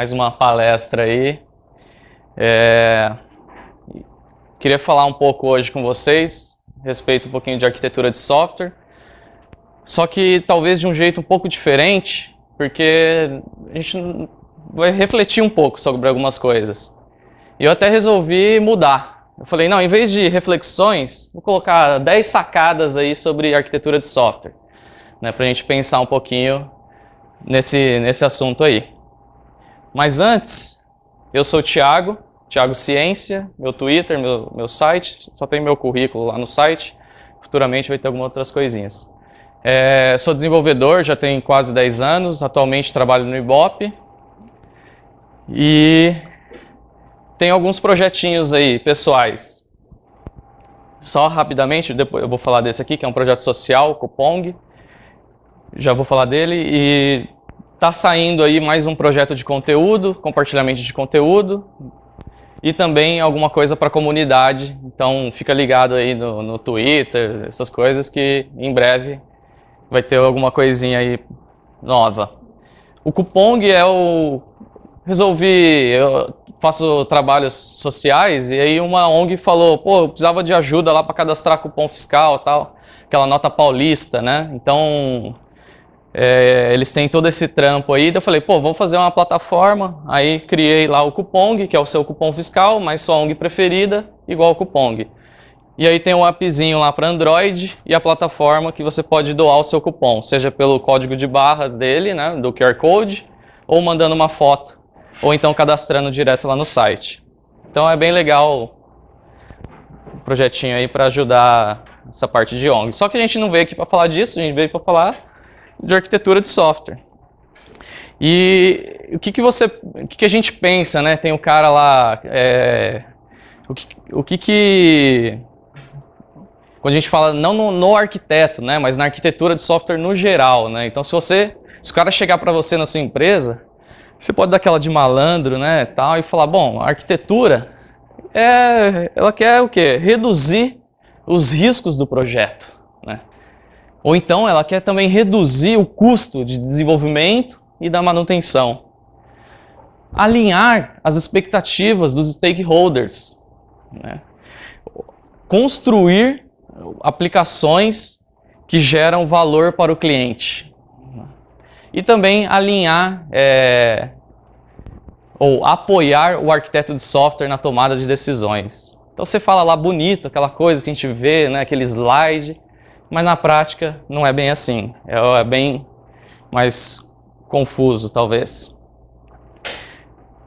mais uma palestra aí. É... Queria falar um pouco hoje com vocês, respeito um pouquinho de arquitetura de software, só que talvez de um jeito um pouco diferente, porque a gente vai refletir um pouco sobre algumas coisas. E eu até resolvi mudar. Eu falei, não, em vez de reflexões, vou colocar 10 sacadas aí sobre arquitetura de software, né, para a gente pensar um pouquinho nesse, nesse assunto aí. Mas antes, eu sou o Thiago, Thiago Ciência, meu Twitter, meu, meu site, só tem meu currículo lá no site. Futuramente vai ter algumas outras coisinhas. É, sou desenvolvedor, já tem quase 10 anos, atualmente trabalho no Ibope. E tem alguns projetinhos aí, pessoais. Só rapidamente, depois eu vou falar desse aqui, que é um projeto social, Cupong. Já vou falar dele e Tá saindo aí mais um projeto de conteúdo, compartilhamento de conteúdo e também alguma coisa para a comunidade. Então fica ligado aí no, no Twitter, essas coisas que em breve vai ter alguma coisinha aí nova. O Cupong é o resolvi, eu faço trabalhos sociais e aí uma ONG falou, pô, eu precisava de ajuda lá para cadastrar cupom fiscal, tal, aquela nota paulista, né? Então, é, eles têm todo esse trampo aí. eu falei, pô, vamos fazer uma plataforma. Aí criei lá o Cupong, que é o seu cupom fiscal, mais sua ONG preferida, igual o Cupong. E aí tem um appzinho lá para Android e a plataforma que você pode doar o seu cupom, seja pelo código de barras dele, né, do QR Code, ou mandando uma foto, ou então cadastrando direto lá no site. Então é bem legal o projetinho aí para ajudar essa parte de ONG. Só que a gente não veio aqui para falar disso, a gente veio para falar de arquitetura de software. E o que, que você, o que, que a gente pensa, né? Tem o um cara lá, é, o, que, o que que, quando a gente fala não no, no, arquiteto, né? Mas na arquitetura de software no geral, né? Então se você, se o cara chegar para você na sua empresa, você pode dar aquela de malandro, né? Tal e falar, bom, a arquitetura é, ela quer o quê? Reduzir os riscos do projeto. Ou então ela quer também reduzir o custo de desenvolvimento e da manutenção. Alinhar as expectativas dos stakeholders. Né? Construir aplicações que geram valor para o cliente. E também alinhar é, ou apoiar o arquiteto de software na tomada de decisões. Então você fala lá bonito, aquela coisa que a gente vê, né, aquele slide, mas na prática não é bem assim. É, é bem mais confuso, talvez.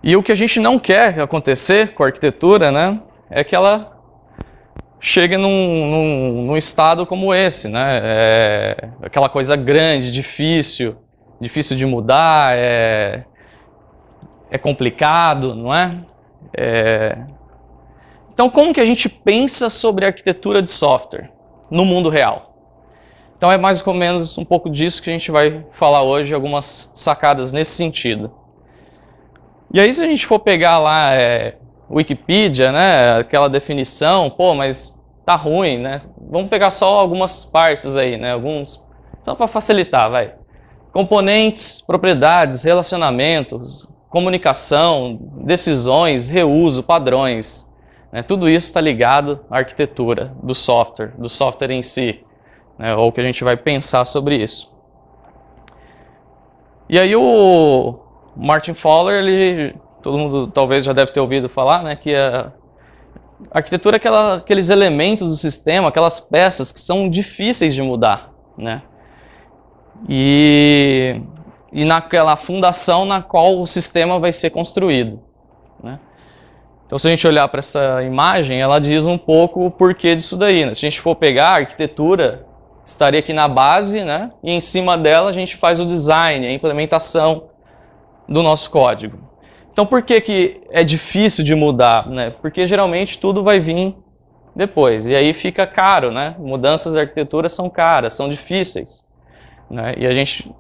E o que a gente não quer acontecer com a arquitetura, né, é que ela chegue num, num, num estado como esse, né, é aquela coisa grande, difícil, difícil de mudar, é, é complicado, não é? é? Então, como que a gente pensa sobre arquitetura de software no mundo real? Então é mais ou menos um pouco disso que a gente vai falar hoje, algumas sacadas nesse sentido. E aí se a gente for pegar lá é, Wikipedia, né, aquela definição, pô, mas tá ruim, né? Vamos pegar só algumas partes aí, né? Alguns só para facilitar, vai. Componentes, propriedades, relacionamentos, comunicação, decisões, reuso, padrões. Né? Tudo isso está ligado à arquitetura do software, do software em si né, ou que a gente vai pensar sobre isso. E aí o Martin Fowler, ele, todo mundo talvez já deve ter ouvido falar, né, que a arquitetura é aquela, aqueles elementos do sistema, aquelas peças que são difíceis de mudar, né? E, e naquela fundação na qual o sistema vai ser construído, né. Então, se a gente olhar para essa imagem, ela diz um pouco o porquê disso daí. Né? Se a gente for pegar a arquitetura, estaria aqui na base, né? E em cima dela a gente faz o design, a implementação do nosso código. Então por que, que é difícil de mudar? Né? Porque geralmente tudo vai vir depois. E aí fica caro, né? Mudanças de arquitetura são caras, são difíceis. Né? E a gente.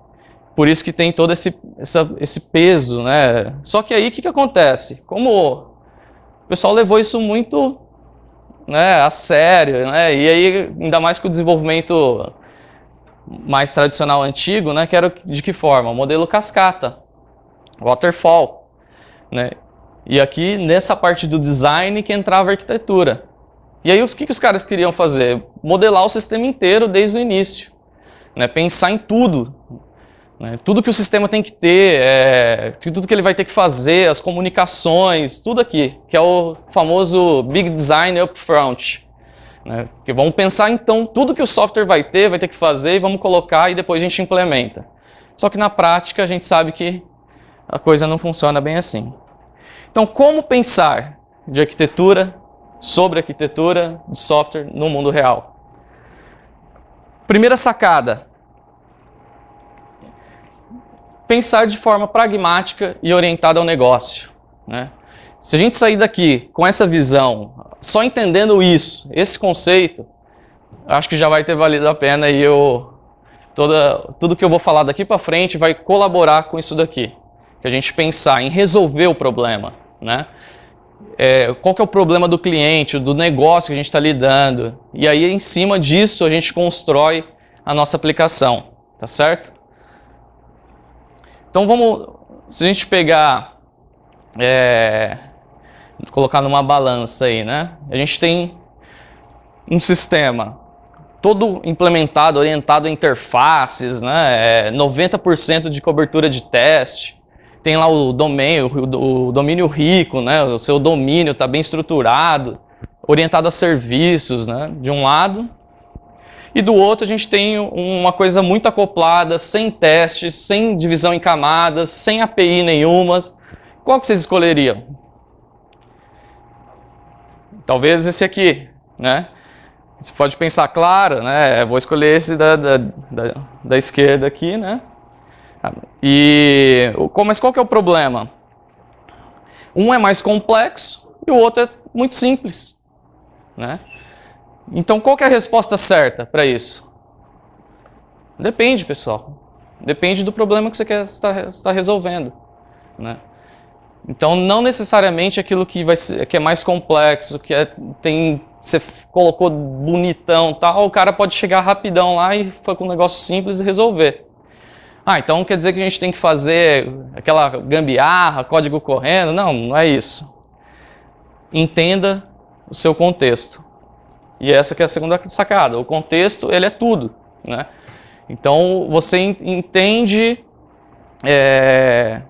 Por isso que tem todo esse, essa, esse peso, né? Só que aí o que, que acontece? Como o pessoal levou isso muito né, a sério, né? E aí, ainda mais com o desenvolvimento mais tradicional antigo, né, que era de que forma? modelo cascata, waterfall, né? E aqui, nessa parte do design, que entrava a arquitetura. E aí, o que, que os caras queriam fazer? Modelar o sistema inteiro desde o início. Né? Pensar em tudo, né? Tudo que o sistema tem que ter, é, tudo que ele vai ter que fazer, as comunicações, tudo aqui, que é o famoso Big Design Upfront. Né? Que vamos pensar então tudo que o software vai ter, vai ter que fazer e vamos colocar e depois a gente implementa. Só que na prática a gente sabe que a coisa não funciona bem assim. Então, como pensar de arquitetura sobre arquitetura de software no mundo real? Primeira sacada, pensar de forma pragmática e orientada ao negócio. Né? Se a gente sair daqui com essa visão, só entendendo isso, esse conceito, acho que já vai ter valido a pena e eu toda tudo que eu vou falar daqui para frente vai colaborar com isso daqui, que a gente pensar em resolver o problema, né? É, qual que é o problema do cliente, do negócio que a gente está lidando? E aí em cima disso a gente constrói a nossa aplicação, tá certo? Então vamos, se a gente pegar, é, colocar numa balança aí, né? A gente tem um sistema todo implementado, orientado a interfaces, né? É 90% de cobertura de teste. Tem lá o domínio, o domínio rico, né? O seu domínio está bem estruturado, orientado a serviços, né? De um lado, e do outro a gente tem uma coisa muito acoplada, sem testes, sem divisão em camadas, sem API nenhuma. Qual que vocês escolheriam? Talvez esse aqui, né? Você pode pensar, claro, né? Vou escolher esse da, da, da, da esquerda aqui, né? E, mas qual que é o problema? Um é mais complexo e o outro é muito simples, né? Então, qual é a resposta certa para isso? Depende, pessoal. Depende do problema que você quer estar, estar resolvendo. Né? Então, não necessariamente aquilo que, vai ser, que é mais complexo, que é, tem você colocou bonitão tal, o cara pode chegar rapidão lá e foi com um negócio simples e resolver. Ah, então quer dizer que a gente tem que fazer aquela gambiarra, código correndo? Não, não é isso. Entenda o seu contexto. E essa que é a segunda sacada. O contexto, ele é tudo, né? Então, você entende é,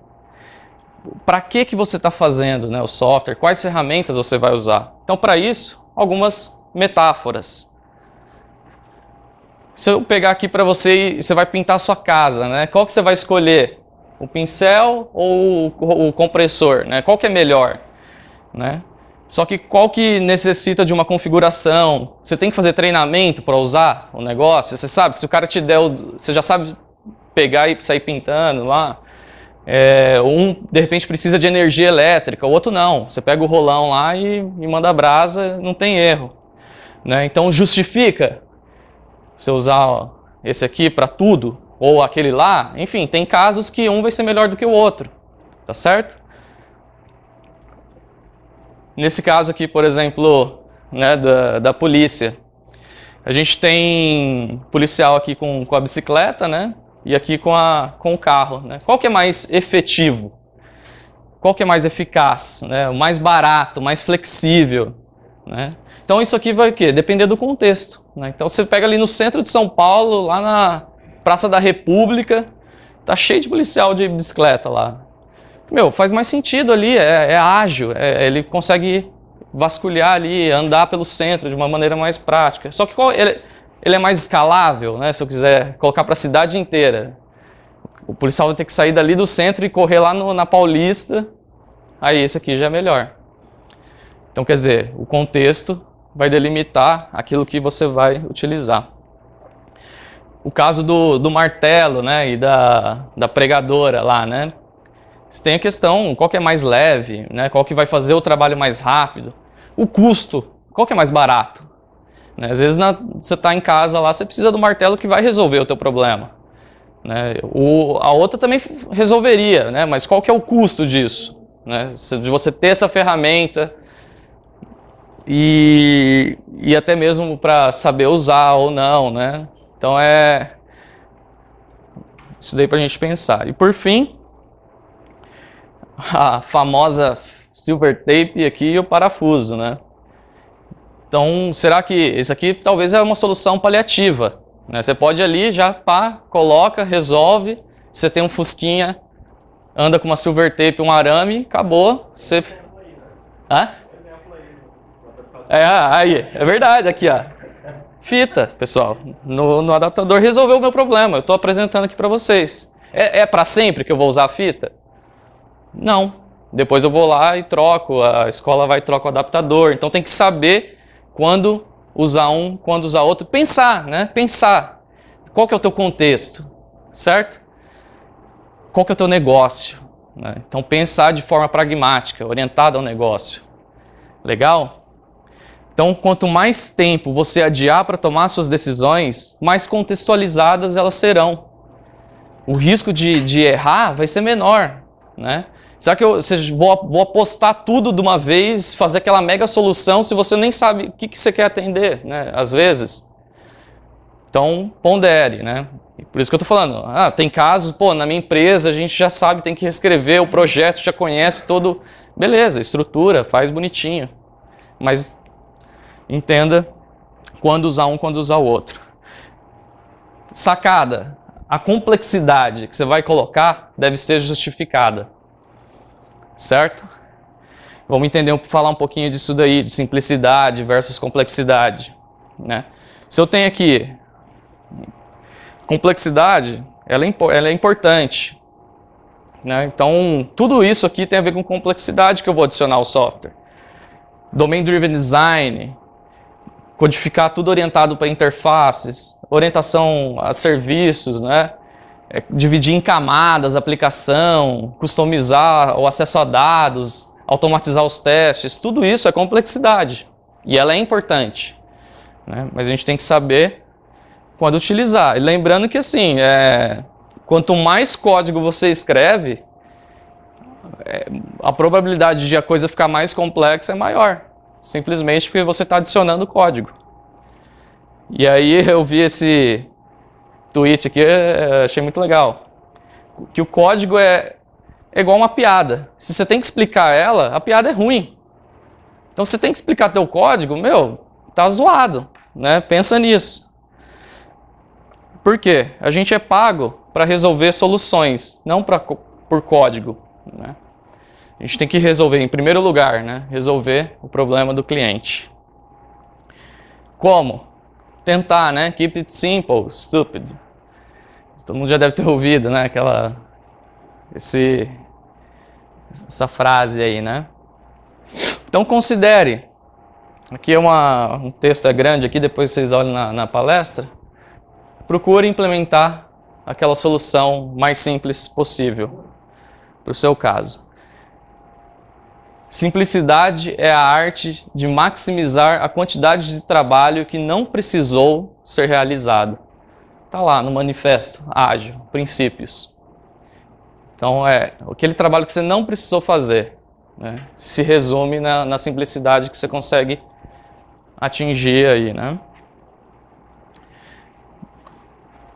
para que, que você está fazendo né, o software, quais ferramentas você vai usar. Então, para isso, algumas metáforas. Se eu pegar aqui para você, você vai pintar a sua casa, né? Qual que você vai escolher? O pincel ou o, o compressor, né? Qual que é melhor, né? Só que qual que necessita de uma configuração? Você tem que fazer treinamento para usar o negócio? Você sabe, se o cara te der, o, você já sabe pegar e sair pintando lá. É, um, de repente, precisa de energia elétrica, o outro não. Você pega o rolão lá e, e manda brasa, não tem erro. Né? Então, justifica você usar ó, esse aqui para tudo ou aquele lá. Enfim, tem casos que um vai ser melhor do que o outro. Tá certo? Nesse caso aqui, por exemplo, né, da, da polícia. A gente tem policial aqui com, com a bicicleta, né? E aqui com, a, com o carro. Né? Qual que é mais efetivo? Qual que é mais eficaz? Né? O mais barato, mais flexível. Né? Então isso aqui vai o quê? Depender do contexto. Né? Então você pega ali no centro de São Paulo, lá na Praça da República, tá cheio de policial de bicicleta lá meu, faz mais sentido ali, é, é ágil, é, ele consegue vasculhar ali, andar pelo centro de uma maneira mais prática. Só que qual, ele, ele é mais escalável, né? Se eu quiser colocar para a cidade inteira. O policial vai ter que sair dali do centro e correr lá no, na Paulista. Aí esse aqui já é melhor. Então, quer dizer, o contexto vai delimitar aquilo que você vai utilizar. O caso do, do martelo, né? E da, da pregadora lá, né? Você tem a questão, qual que é mais leve, né? qual que vai fazer o trabalho mais rápido. O custo, qual que é mais barato. Né? Às vezes na, você está em casa lá, você precisa do martelo que vai resolver o teu problema. Né? O, a outra também resolveria, né? mas qual que é o custo disso? Né? De você ter essa ferramenta e, e até mesmo para saber usar ou não. Né? Então é... Isso daí para a gente pensar. E por fim, a famosa silver tape aqui e o parafuso, né? Então, será que isso aqui talvez é uma solução paliativa? Né? Você pode ali já pá, coloca, resolve. Você tem um fusquinha, anda com uma silver tape, um arame, acabou. Você. Hã? É, aí, é verdade, aqui ó. Fita, pessoal, no, no adaptador resolveu o meu problema. Eu estou apresentando aqui para vocês. É, é para sempre que eu vou usar a fita? Não. Depois eu vou lá e troco, a escola vai e troca o adaptador. Então tem que saber quando usar um, quando usar outro. Pensar, né? Pensar. Qual que é o teu contexto, certo? Qual que é o teu negócio? Né? Então pensar de forma pragmática, orientada ao negócio. Legal? Então, quanto mais tempo você adiar para tomar suas decisões, mais contextualizadas elas serão. O risco de, de errar vai ser menor, né? Será que eu vou, vou apostar tudo de uma vez, fazer aquela mega solução, se você nem sabe o que, que você quer atender, né? Às vezes. Então, pondere, né? por isso que eu estou falando. Ah, tem casos, pô, na minha empresa a gente já sabe, tem que reescrever o projeto, já conhece todo. Beleza, estrutura, faz bonitinho. Mas entenda quando usar um, quando usar o outro. Sacada. A complexidade que você vai colocar deve ser justificada certo? Vamos entender, falar um pouquinho disso daí, de simplicidade versus complexidade, né? Se eu tenho aqui complexidade, ela é, ela é importante, né? Então, tudo isso aqui tem a ver com complexidade que eu vou adicionar ao software. Domain-driven design, codificar tudo orientado para interfaces, orientação a serviços, né? é, dividir em camadas, aplicação, customizar o acesso a dados, automatizar os testes, tudo isso é complexidade e ela é importante. Né? Mas a gente tem que saber quando utilizar. E lembrando que assim, é, quanto mais código você escreve, é, a probabilidade de a coisa ficar mais complexa é maior, simplesmente porque você está adicionando código. E aí eu vi esse tweet aqui, é, é, achei muito legal. Que o código é, é igual uma piada. Se você tem que explicar ela, a piada é ruim. Então você tem que explicar teu código, meu, tá zoado, né? Pensa nisso. Por quê? A gente é pago para resolver soluções, não pra, por código, né? A gente tem que resolver, em primeiro lugar, né? resolver o problema do cliente. Como? Tentar, né? Keep it simple, stupid. Todo mundo já deve ter ouvido, né? Aquela. Esse, essa frase aí, né? Então considere. Aqui é uma, um texto é grande aqui, depois vocês olham na, na palestra. Procure implementar aquela solução mais simples possível para o seu caso. Simplicidade é a arte de maximizar a quantidade de trabalho que não precisou ser realizado. Está lá no manifesto ágil, princípios. Então, é aquele trabalho que você não precisou fazer. Né? Se resume na, na simplicidade que você consegue atingir aí, né?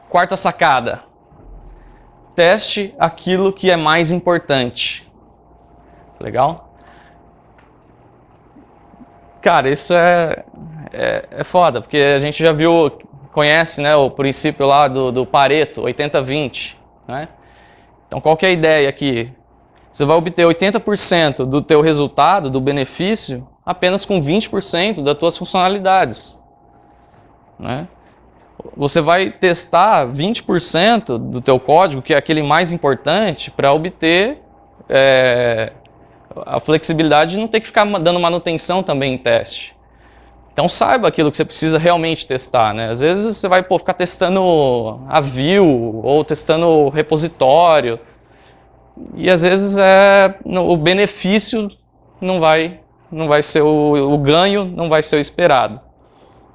Quarta sacada. Teste aquilo que é mais importante. Legal? Cara, isso é, é, é foda, porque a gente já viu conhece né, o princípio lá do, do Pareto, 80-20. Né? Então, qual que é a ideia aqui? Você vai obter 80% do teu resultado, do benefício, apenas com 20% das tuas funcionalidades. Né? Você vai testar 20% do teu código, que é aquele mais importante, para obter é, a flexibilidade de não ter que ficar dando manutenção também em teste. Então saiba aquilo que você precisa realmente testar, né? Às vezes você vai pô, ficar testando a view ou testando repositório e às vezes é o benefício não vai não vai ser o, o ganho não vai ser o esperado.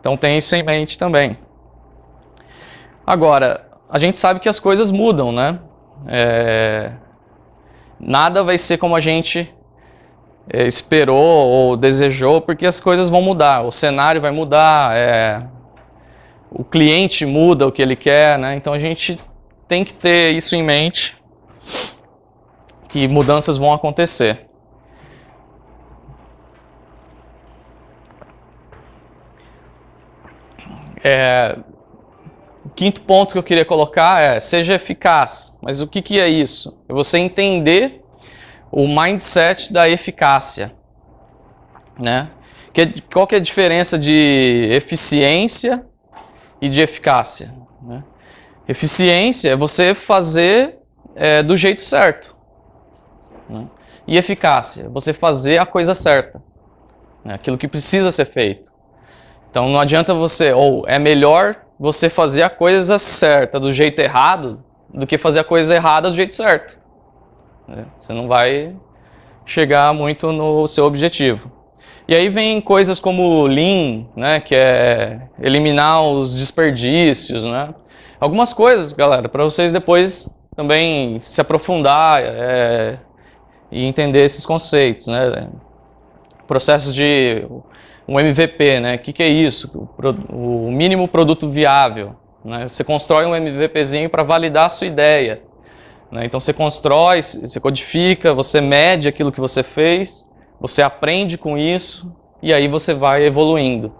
Então tem isso em mente também. Agora a gente sabe que as coisas mudam, né? É, nada vai ser como a gente é, esperou ou desejou, porque as coisas vão mudar, o cenário vai mudar, é, o cliente muda o que ele quer, né? Então a gente tem que ter isso em mente, que mudanças vão acontecer. É, o quinto ponto que eu queria colocar é seja eficaz. Mas o que, que é isso? É você entender o mindset da eficácia, né? Que, qual que é a diferença de eficiência e de eficácia? Né? Eficiência é você fazer é, do jeito certo. Né? E eficácia, você fazer a coisa certa, né? aquilo que precisa ser feito. Então não adianta você, ou é melhor você fazer a coisa certa do jeito errado do que fazer a coisa errada do jeito certo. Né? Você não vai chegar muito no seu objetivo. E aí vem coisas como Lean, né, que é eliminar os desperdícios, né? Algumas coisas, galera, para vocês depois também se aprofundar é, e entender esses conceitos, né? Processos de um MVP, né? O que, que é isso? O mínimo produto viável. Né? Você constrói um MVPzinho para validar a sua ideia. Né? Então você constrói, você codifica, você mede aquilo que você fez, você aprende com isso e aí você vai evoluindo.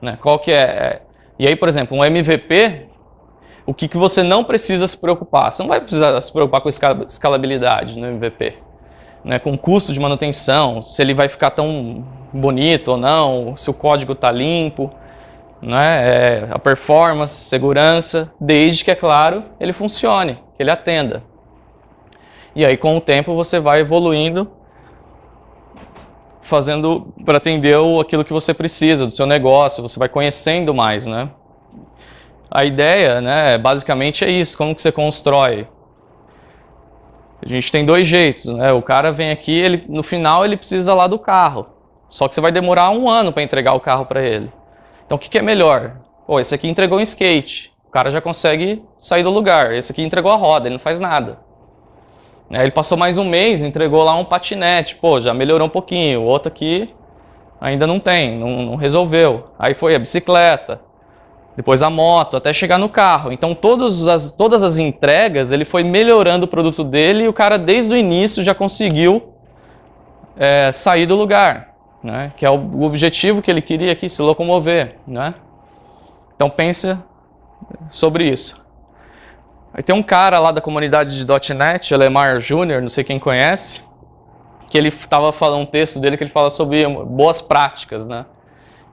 Né? Qual que é? é e aí, por exemplo, um MVP, o que, que você não precisa se preocupar? Você não vai precisar se preocupar com escalabilidade no MVP. Né, com custo de manutenção, se ele vai ficar tão bonito ou não, se o código está limpo, né, é, a performance, segurança, desde que, é claro, ele funcione, que ele atenda. E aí, com o tempo, você vai evoluindo, fazendo para atender aquilo que você precisa do seu negócio, você vai conhecendo mais, né? A ideia, né, basicamente é isso, como que você constrói. A gente tem dois jeitos, né? O cara vem aqui, ele no final ele precisa lá do carro. Só que você vai demorar um ano para entregar o carro para ele. Então o que, que é melhor? Pô, esse aqui entregou um skate. O cara já consegue sair do lugar. Esse aqui entregou a roda, ele não faz nada. Ele passou mais um mês, entregou lá um patinete, pô, já melhorou um pouquinho. O outro aqui ainda não tem, não, não resolveu. Aí foi a bicicleta, depois a moto, até chegar no carro. Então todas as, todas as entregas, ele foi melhorando o produto dele e o cara desde o início já conseguiu é, sair do lugar, né? que é o objetivo que ele queria aqui, se locomover. Né? Então pensa sobre isso. Aí tem um cara lá da comunidade de .NET, Elemar Júnior, não sei quem conhece, que ele estava falando um texto dele que ele fala sobre boas práticas, né?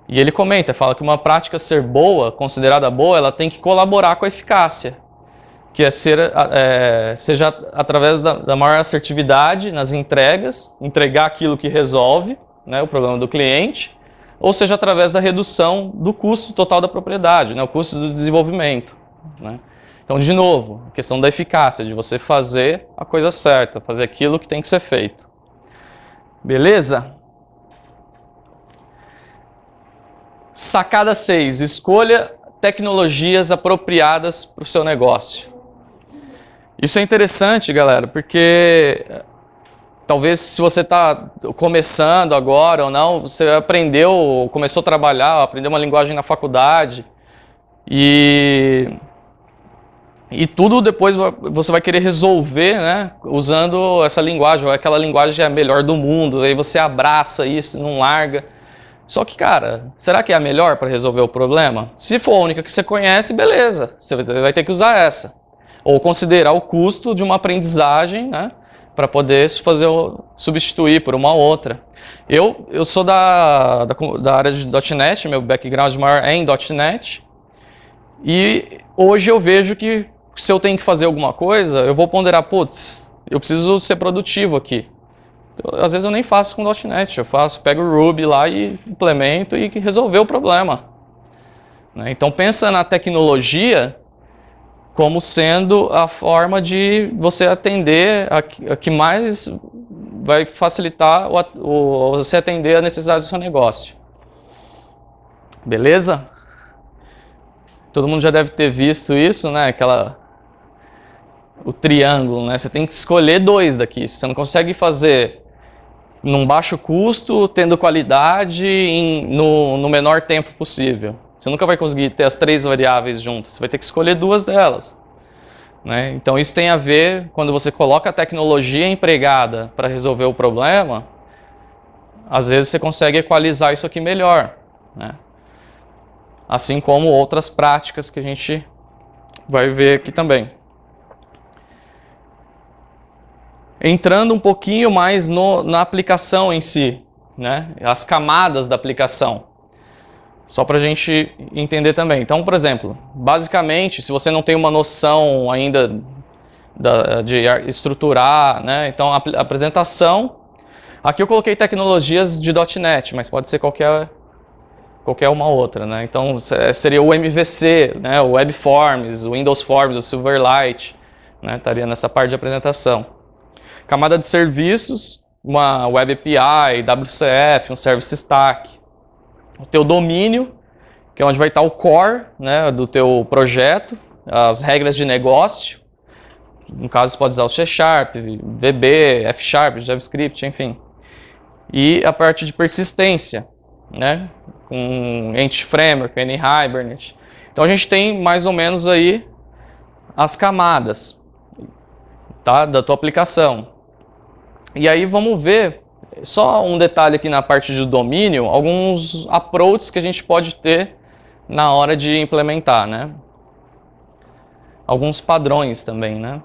E ele comenta, fala que uma prática ser boa, considerada boa, ela tem que colaborar com a eficácia, que é ser, é, seja através da, da, maior assertividade nas entregas, entregar aquilo que resolve né, o problema do cliente, ou seja através da redução do custo total da propriedade, né, o custo do desenvolvimento. Né. Então, de novo, a questão da eficácia, de você fazer a coisa certa, fazer aquilo que tem que ser feito. Beleza? Sacada 6. Escolha tecnologias apropriadas para o seu negócio. Isso é interessante, galera, porque eh, talvez se você está começando agora ou não, você aprendeu, começou a trabalhar, aprendeu uma linguagem na faculdade e e tudo depois você vai querer resolver, né? Usando essa linguagem, aquela linguagem é a melhor do mundo, aí você abraça isso, não larga. Só que, cara, será que é a melhor para resolver o problema? Se for a única que você conhece, beleza, você vai ter que usar essa. Ou considerar o custo de uma aprendizagem, né? Para poder fazer, substituir por uma outra. Eu, eu sou da, da, da área de .NET, meu background maior é em .NET. E hoje eu vejo que se eu tenho que fazer alguma coisa, eu vou ponderar, putz, eu preciso ser produtivo aqui. Então, às vezes eu nem faço com .NET, eu faço, pego o Ruby lá e implemento e resolver o problema. Né? Então pensa na tecnologia como sendo a forma de você atender a, a que mais vai facilitar o, o, você atender a necessidade do seu negócio. Beleza? Todo mundo já deve ter visto isso, né? Aquela o triângulo, né? Você tem que escolher dois daqui. Você não consegue fazer num baixo custo, tendo qualidade em, no, no menor tempo possível. Você nunca vai conseguir ter as três variáveis juntas. Você vai ter que escolher duas delas. Né? Então isso tem a ver quando você coloca a tecnologia empregada para resolver o problema. Às vezes você consegue equalizar isso aqui melhor, né? assim como outras práticas que a gente vai ver aqui também. entrando um pouquinho mais no, na aplicação em si, né? as camadas da aplicação. Só para a gente entender também. Então, por exemplo, basicamente, se você não tem uma noção ainda da, de estruturar, né? então a, apresentação. Aqui eu coloquei tecnologias de .NET, mas pode ser qualquer qualquer uma outra, né? Então seria o MVC, né? O Web Forms, o Windows Forms, o Silverlight, né? Estaria nessa parte de apresentação. Camada de serviços, uma Web API, WCF, um Service Stack. O teu domínio, que é onde vai estar o core né, do teu projeto, as regras de negócio. No caso, você pode usar o C Sharp, VB, F Sharp, JavaScript, enfim. E a parte de persistência, né, com Ent Framework, N Hibernate. Então a gente tem mais ou menos aí as camadas tá, da tua aplicação. E aí vamos ver, só um detalhe aqui na parte de domínio, alguns approaches que a gente pode ter na hora de implementar, né? Alguns padrões também, né?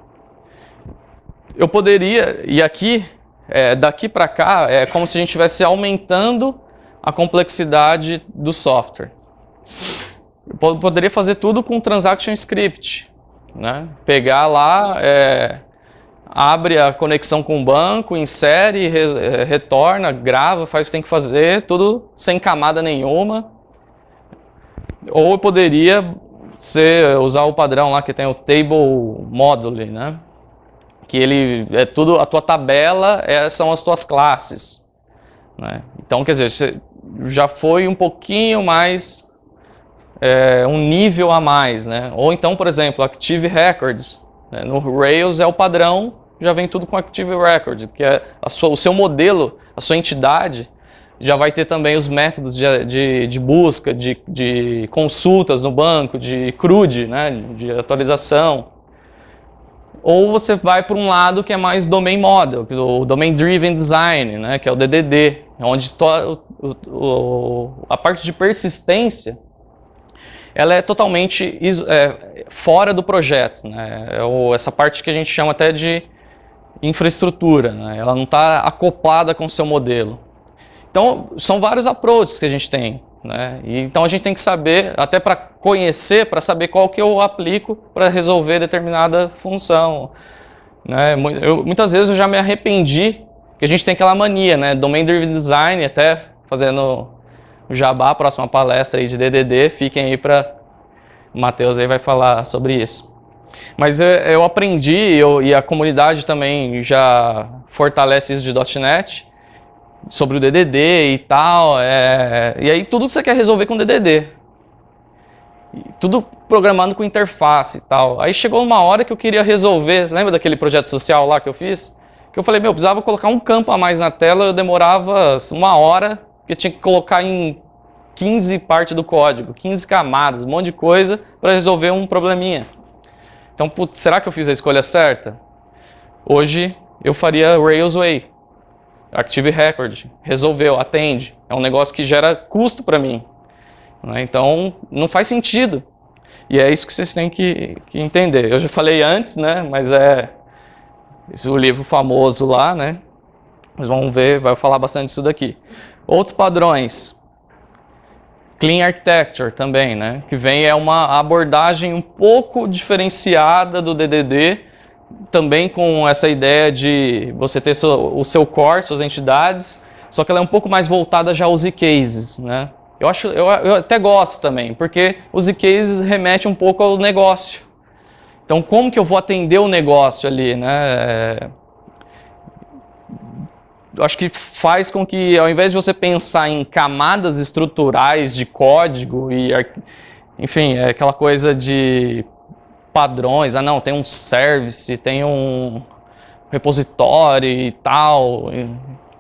Eu poderia, e aqui, é, daqui para cá, é como se a gente estivesse aumentando a complexidade do software. Eu poderia fazer tudo com transaction script, né? Pegar lá... É, abre a conexão com o banco, insere, re, eh, retorna, grava, faz o que tem que fazer, tudo sem camada nenhuma. Ou eu poderia ser, usar o padrão lá que tem o table module, né? Que ele é tudo a tua tabela é, são as tuas classes, né? Então, quer dizer, já foi um pouquinho mais é, um nível a mais, né? Ou então, por exemplo, Active Records, né? no Rails é o padrão já vem tudo com Active Record, que é sua, o seu modelo, a sua entidade, já vai ter também os métodos de, de, de busca, de, de, consultas no banco, de CRUD, né, de atualização. Ou você vai para um lado que é mais Domain Model, é o Domain Driven Design, né, que é o DDD, onde to, o, o, a parte de persistência ela é totalmente é, fora do projeto. Né, é o, essa parte que a gente chama até de infraestrutura, né? ela não está acoplada com o seu modelo. Então, são vários approaches que a gente tem. Né? E, então, a gente tem que saber, até para conhecer, para saber qual que eu aplico para resolver determinada função. Né? Eu, muitas vezes eu já me arrependi, que a gente tem aquela mania, né? Domain Driven Design, até fazendo o jabá, a próxima palestra aí de DDD, fiquem aí para... O Matheus aí vai falar sobre isso. Mas eu, eu aprendi eu, e a comunidade também já fortalece isso de .NET sobre o DDD e tal. É, e aí tudo que você quer resolver com DDD. Tudo programando com interface e tal. Aí chegou uma hora que eu queria resolver, lembra daquele projeto social lá que eu fiz? Que eu falei, meu, eu precisava colocar um campo a mais na tela, eu demorava uma hora, porque tinha que colocar em 15 partes do código, 15 camadas, um monte de coisa para resolver um probleminha. Então, putz, será que eu fiz a escolha certa? Hoje eu faria Rails Way, Active Record, resolveu, atende. É um negócio que gera custo para mim. Né? Então, não faz sentido. E é isso que vocês têm que, que, entender. Eu já falei antes, né? Mas é esse é o livro famoso lá, né? Vocês vão ver, vai falar bastante disso daqui. Outros padrões. Clean Architecture também, né? Que vem é uma abordagem um pouco diferenciada do DDD, também com essa ideia de você ter o seu core, suas entidades, só que ela é um pouco mais voltada já aos e-cases, né? Eu, acho, eu, eu, até gosto também, porque os e-cases remetem um pouco ao negócio. Então, como que eu vou atender o negócio ali, né? É, acho que faz com que, ao invés de você pensar em camadas estruturais de código e, enfim, é aquela coisa de padrões, ah não, tem um service, tem um repositório e tal, e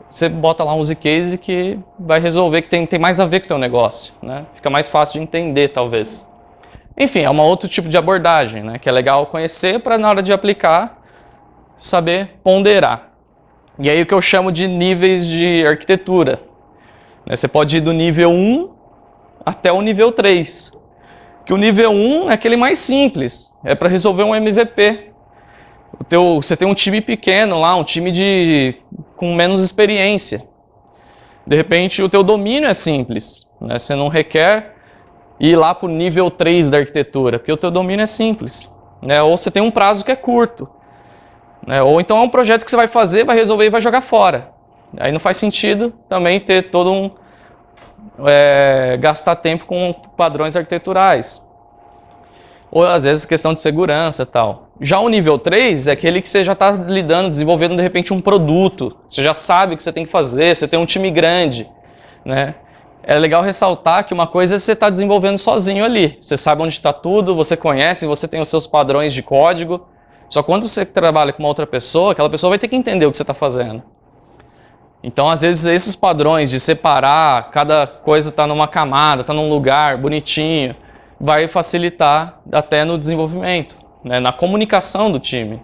você bota lá um use case que vai resolver que tem, tem mais a ver com o teu negócio, né? Fica mais fácil de entender, talvez. Enfim, é um outro tipo de abordagem, né? Que é legal conhecer para na hora de aplicar saber ponderar. E aí o que eu chamo de níveis de arquitetura. Né? Você pode ir do nível 1 até o nível 3. Que o nível 1 é aquele mais simples, é para resolver um MVP. O teu, você tem um time pequeno lá, um time de com menos experiência. De repente o teu domínio é simples, né? você não requer ir lá para o nível 3 da arquitetura, porque o teu domínio é simples. Né? Ou você tem um prazo que é curto. Né? Ou então é um projeto que você vai fazer, vai resolver e vai jogar fora. Aí não faz sentido também ter todo um. É, gastar tempo com padrões arquiteturais. Ou às vezes questão de segurança tal. Já o nível 3 é aquele que você já está lidando, desenvolvendo de repente um produto. Você já sabe o que você tem que fazer, você tem um time grande. Né? É legal ressaltar que uma coisa é você estar tá desenvolvendo sozinho ali. Você sabe onde está tudo, você conhece, você tem os seus padrões de código. Só quando você trabalha com uma outra pessoa, aquela pessoa vai ter que entender o que você está fazendo. Então, às vezes, esses padrões de separar, cada coisa está numa camada, está num lugar bonitinho, vai facilitar até no desenvolvimento, né? na comunicação do time.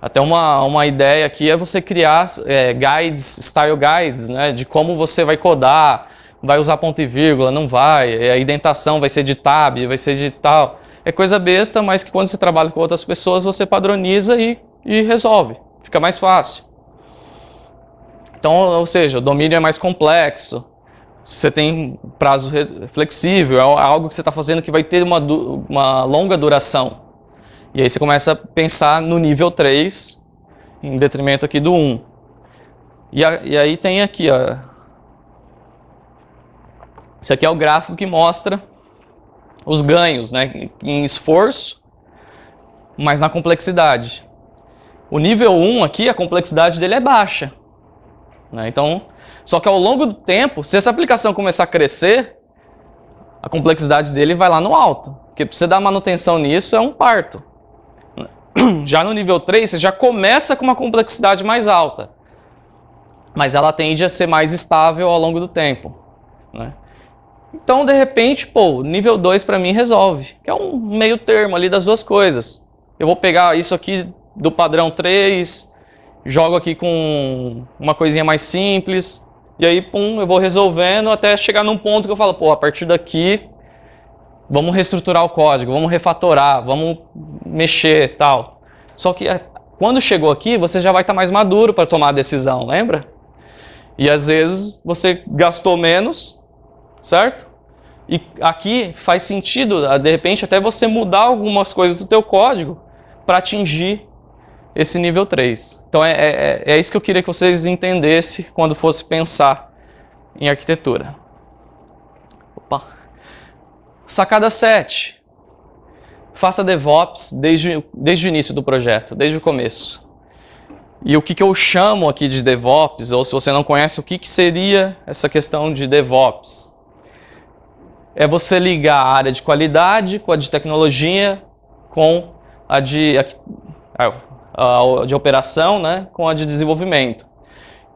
Até uma, uma ideia aqui é você criar é, guides, style guides, né? de como você vai codar, vai usar ponto e vírgula, não vai, a indentação vai ser de tab, vai ser de tal é coisa besta, mas que quando você trabalha com outras pessoas, você padroniza e, e resolve. Fica mais fácil. Então, ou seja, o domínio é mais complexo. Você tem prazo flexível, é, é algo que você está fazendo que vai ter uma, uma longa duração. E aí você começa a pensar no nível 3, em detrimento aqui do 1. E, a, e aí tem aqui, ó. Esse aqui é o gráfico que mostra os ganhos né, em esforço, mas na complexidade. O nível 1 aqui, a complexidade dele é baixa. Né? Então, só que ao longo do tempo, se essa aplicação começar a crescer, a complexidade dele vai lá no alto. Porque para você dar manutenção nisso é um parto. Já no nível 3, você já começa com uma complexidade mais alta. Mas ela tende a ser mais estável ao longo do tempo. Né? Então, de repente, pô, nível 2 para mim resolve. Que é um meio termo ali das duas coisas. Eu vou pegar isso aqui do padrão 3, jogo aqui com uma coisinha mais simples, e aí, pum, eu vou resolvendo até chegar num ponto que eu falo, pô, a partir daqui, vamos reestruturar o código, vamos refatorar, vamos mexer tal. Só que é, quando chegou aqui, você já vai estar tá mais maduro para tomar a decisão, lembra? E às vezes você gastou menos, certo? E aqui faz sentido, ah, de repente, até você mudar algumas coisas do teu código para atingir esse nível 3. Então é, é, é, isso que eu queria que vocês entendessem quando fosse pensar em arquitetura. Opa. Sacada 7. Faça DevOps desde, desde o início do projeto, desde o começo. E o que, que eu chamo aqui de DevOps, ou se você não conhece, o que, que seria essa questão de DevOps? é você ligar a área de qualidade com a de tecnologia, com a de, a, a, a de operação, né, com a de desenvolvimento.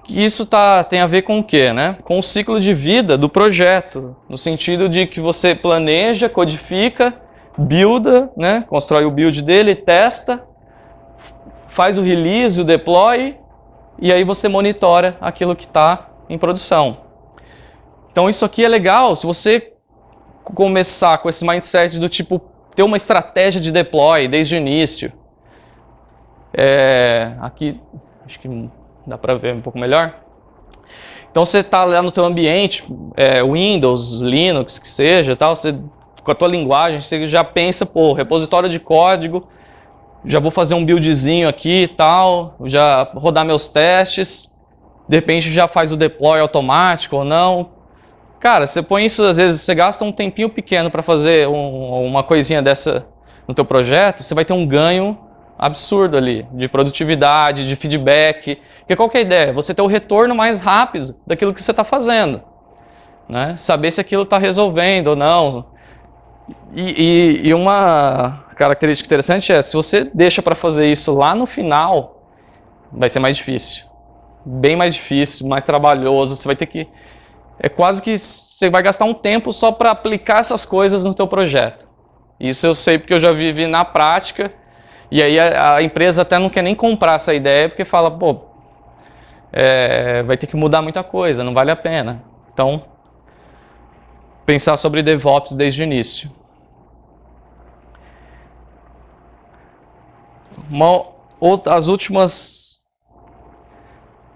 Isso tá, tem a ver com o quê? Né? Com o ciclo de vida do projeto, no sentido de que você planeja, codifica, builda, né, constrói o build dele, testa, faz o release, o deploy, e aí você monitora aquilo que está em produção. Então isso aqui é legal, se você começar com esse mindset do tipo ter uma estratégia de deploy desde o início. É, aqui, acho que dá para ver um pouco melhor. Então você está lá no teu ambiente, é, Windows, Linux, que seja, tal, você, com a tua linguagem, você já pensa, pô, repositório de código, já vou fazer um buildzinho aqui e tal, já rodar meus testes, de repente já faz o deploy automático ou não, Cara, você põe isso às vezes, você gasta um tempinho pequeno para fazer um, uma coisinha dessa no teu projeto, você vai ter um ganho absurdo ali de produtividade, de feedback. Porque qual que é a ideia? Você ter o retorno mais rápido daquilo que você está fazendo, né? Saber se aquilo está resolvendo ou não. E, e, e uma característica interessante é, se você deixa para fazer isso lá no final, vai ser mais difícil, bem mais difícil, mais trabalhoso. Você vai ter que é quase que você vai gastar um tempo só para aplicar essas coisas no teu projeto. Isso eu sei porque eu já vivi na prática. E aí a, a empresa até não quer nem comprar essa ideia porque fala, pô, é, vai ter que mudar muita coisa, não vale a pena. Então, pensar sobre DevOps desde o início. Uma, as últimas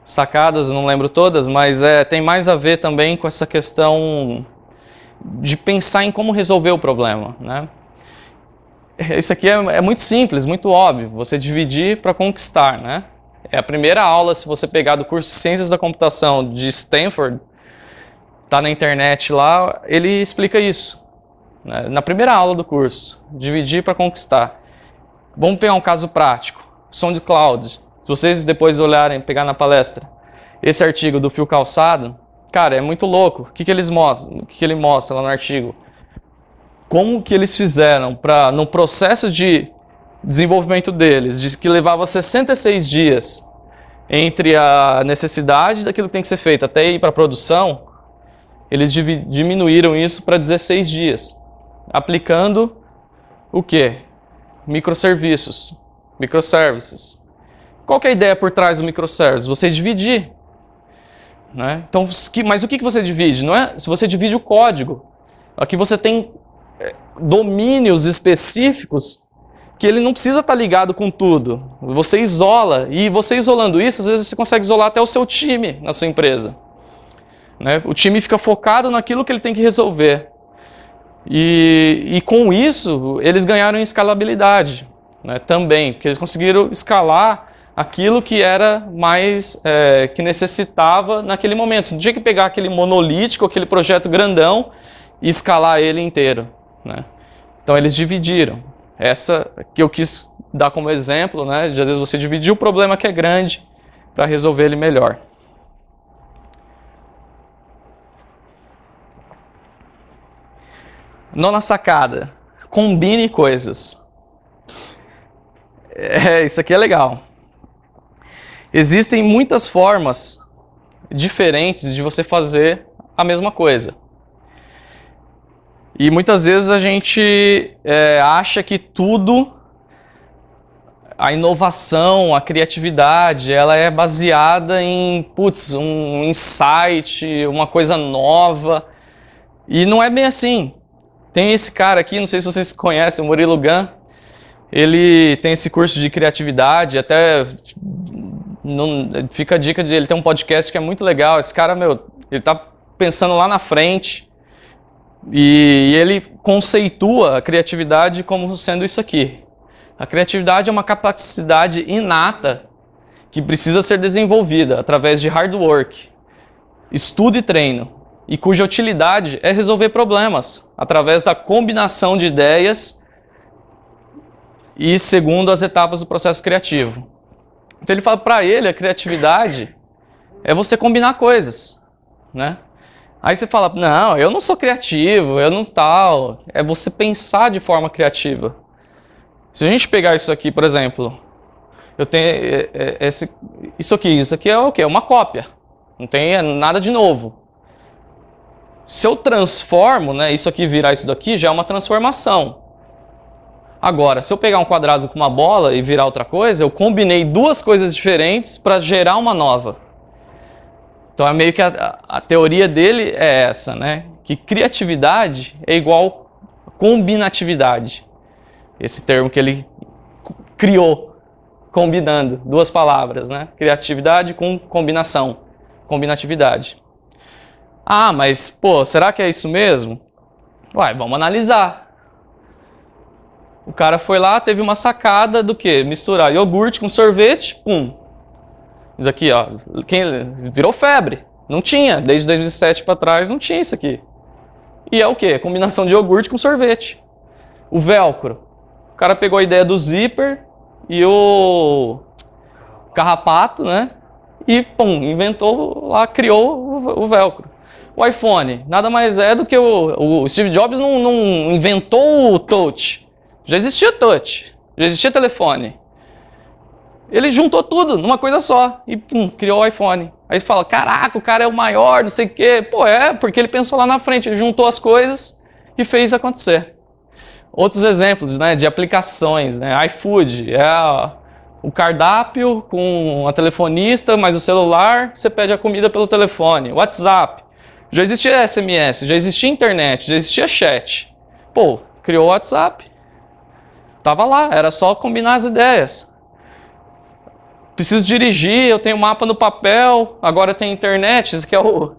sacadas, não lembro todas, mas é, tem mais a ver também com essa questão de pensar em como resolver o problema, né? Isso aqui é, é muito simples, muito óbvio, você dividir para conquistar, né? É a primeira aula, se você pegar do curso de Ciências da Computação de Stanford, tá na internet lá, ele explica isso. Né? Na primeira aula do curso, dividir para conquistar. Vamos pegar um caso prático, som de cloud vocês depois olharem, pegar na palestra, esse artigo do fio calçado, cara, é muito louco. O que, que eles mostram? O que, que ele mostra lá no artigo? Como que eles fizeram para, no processo de desenvolvimento deles, diz que levava 66 dias entre a necessidade daquilo que tem que ser feito até ir para a produção, eles diminuíram isso para 16 dias, aplicando o que? Microserviços, microservices. Qual é a ideia por trás do microservice? Você dividir. Né? Então, mas o que você divide? Não é? Se você divide o código, aqui é você tem é, domínios específicos que ele não precisa estar tá ligado com tudo. Você isola, e você isolando isso, às vezes você consegue isolar até o seu time na sua empresa. Né? O time fica focado naquilo que ele tem que resolver. E, e com isso, eles ganharam escalabilidade né? também, porque eles conseguiram escalar aquilo que era mais é, que necessitava naquele momento. Você não tinha que pegar aquele monolítico, aquele projeto grandão e escalar ele inteiro. Né? Então eles dividiram. Essa que eu quis dar como exemplo, né, de às vezes você dividir o problema é que é grande para resolver ele melhor. Nona sacada: combine coisas. É, isso aqui é legal. Existem muitas formas diferentes de você fazer a mesma coisa. E muitas vezes a gente é, acha que tudo, a inovação, a criatividade, ela é baseada em, putz, um insight, uma coisa nova. E não é bem assim. Tem esse cara aqui, não sei se vocês conhecem, o Murilo Gun. Ele tem esse curso de criatividade, até não, fica a dica de ele ter um podcast que é muito legal. Esse cara, meu, ele tá pensando lá na frente e, e ele conceitua a criatividade como sendo isso aqui. A criatividade é uma capacidade inata que precisa ser desenvolvida através de hard work, estudo e treino, e cuja utilidade é resolver problemas através da combinação de ideias e segundo as etapas do processo criativo. Então ele fala para ele a criatividade é você combinar coisas, né? Aí você fala, não, eu não sou criativo, eu não tal. É você pensar de forma criativa. Se a gente pegar isso aqui, por exemplo, eu tenho é, é, é, esse, isso aqui, isso aqui é o que? É uma cópia. Não tem nada de novo. Se eu transformo, né, isso aqui virar isso daqui, já é uma transformação. Agora, se eu pegar um quadrado com uma bola e virar outra coisa, eu combinei duas coisas diferentes para gerar uma nova. Então é meio que a, a, teoria dele é essa, né? Que criatividade é igual combinatividade. Esse termo que ele criou, combinando duas palavras, né? Criatividade com combinação, combinatividade. Ah, mas pô, será que é isso mesmo? Ué, vamos analisar. O cara foi lá, teve uma sacada do que? Misturar iogurte com sorvete, pum. Isso aqui, ó, quem, virou febre. Não tinha, desde 2007 para trás não tinha isso aqui. E é o que? Combinação de iogurte com sorvete. O velcro. O cara pegou a ideia do zíper e o carrapato, né? E pum, inventou lá, criou o velcro. O iPhone nada mais é do que o, o Steve Jobs não, não inventou o touch já existia touch, já existia telefone. Ele juntou tudo numa coisa só e pum, criou o iPhone. Aí você fala: caraca, o cara é o maior, não sei o quê. Pô, é, porque ele pensou lá na frente, ele juntou as coisas e fez acontecer. Outros exemplos né, de aplicações, né? iFood, é o cardápio com a telefonista, mais o celular, você pede a comida pelo telefone. WhatsApp, já existia SMS, já existia internet, já existia chat. Pô, criou o WhatsApp, Tava lá, era só combinar as ideias. Preciso dirigir, eu tenho mapa no papel, agora tem internet, isso que é o,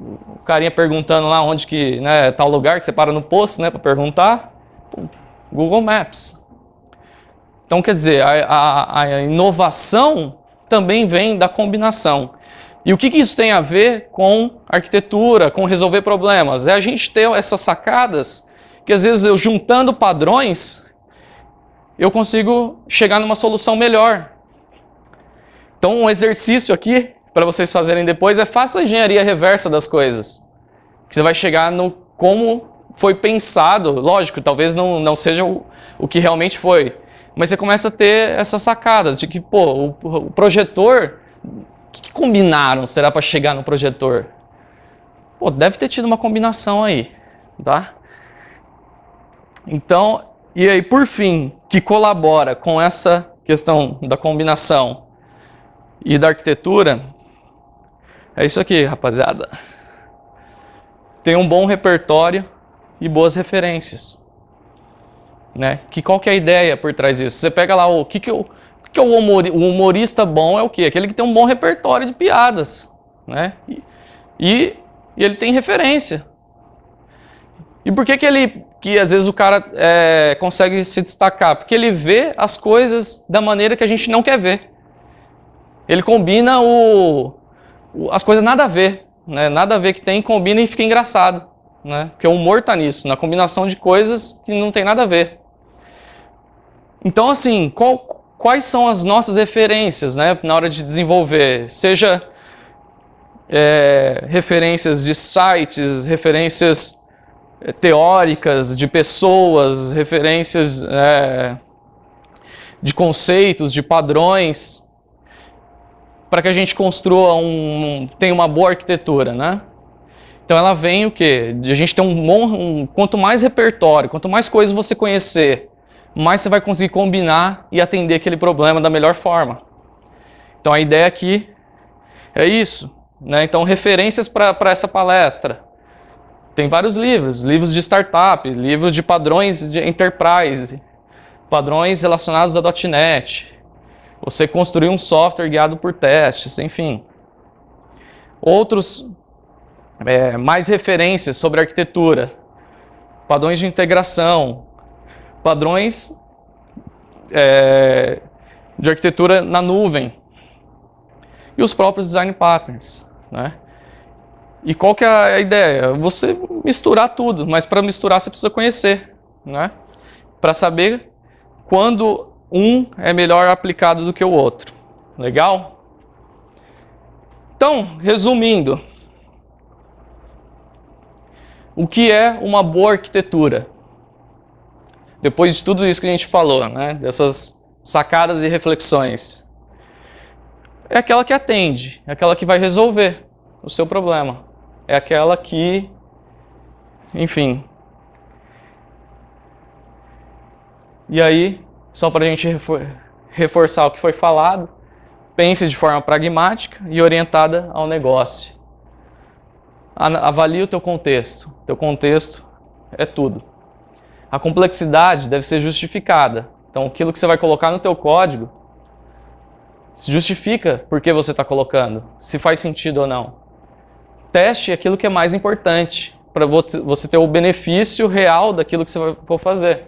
o carinha perguntando lá onde que, né, tal lugar que você para no posto, né, para perguntar. Google Maps. Então, quer dizer, a, a, a, inovação também vem da combinação. E o que, que isso tem a ver com arquitetura, com resolver problemas? É a gente ter essas sacadas que, às vezes, eu juntando padrões, eu consigo chegar numa solução melhor. Então, um exercício aqui para vocês fazerem depois é faça a engenharia reversa das coisas. Que você vai chegar no como foi pensado, lógico, talvez não, não seja o, o que realmente foi, mas você começa a ter essas sacadas de que, pô, o, o projetor, o que, que combinaram será para chegar no projetor? Pô, deve ter tido uma combinação aí, tá? Então, e aí, por fim, que colabora com essa questão da combinação e da arquitetura é isso aqui, rapaziada. Tem um bom repertório e boas referências. Né? Que qual que é a ideia por trás disso? Você pega lá o que que eu que o, humorista bom é o quê? Aquele que tem um bom repertório de piadas, né? E, e, e ele tem referência. E por que que ele que às vezes o cara é, consegue se destacar, porque ele vê as coisas da maneira que a gente não quer ver. Ele combina o, o as coisas nada a ver, né? nada a ver que tem, combina e fica engraçado. Né? Porque o humor está nisso, na combinação de coisas que não tem nada a ver. Então, assim, qual, quais são as nossas referências né, na hora de desenvolver? Seja é, referências de sites, referências eh, teóricas, de pessoas, referências é, de conceitos, de padrões, para que a gente construa um, um uma boa arquitetura, né? Então ela vem o quê? De a gente ter um bom, um, quanto mais repertório, quanto mais coisas você conhecer, mais você vai conseguir combinar e atender aquele problema da melhor forma. Então a ideia aqui é isso, né? Então referências para essa palestra tem vários livros, livros de startup, livros de padrões de enterprise, padrões relacionados a .NET. Você construir um software guiado por testes, enfim. Outros, é, mais referências sobre arquitetura, padrões de integração, padrões é, de arquitetura na nuvem e os próprios design patterns, né? E qual que é a ideia? Você misturar tudo, mas para misturar você precisa conhecer, né? Para saber quando um é melhor aplicado do que o outro. Legal? Então, resumindo, o que é uma boa arquitetura? Depois de tudo isso que a gente falou, né? Dessas sacadas e reflexões. É aquela que atende, é aquela que vai resolver o seu problema é aquela que, enfim. E aí, só para a gente reforçar o que foi falado, pense de forma pragmática e orientada ao negócio. Avalie o teu contexto. Teu contexto é tudo. A complexidade deve ser justificada. Então, aquilo que você vai colocar no teu código se justifica Porque você está colocando, se faz sentido ou não teste aquilo que é mais importante, para você ter o benefício real daquilo que você for fazer.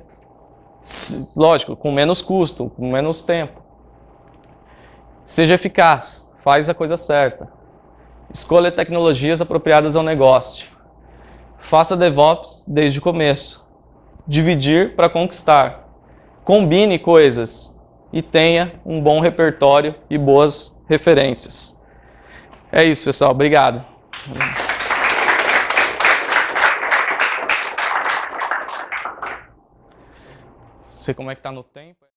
Lógico, com menos custo, com menos tempo. Seja eficaz, faz a coisa certa. Escolha tecnologias apropriadas ao negócio. Faça DevOps desde o começo. Dividir para conquistar. Combine coisas e tenha um bom repertório e boas referências. É isso, pessoal. Obrigado sei como é que está no tempo.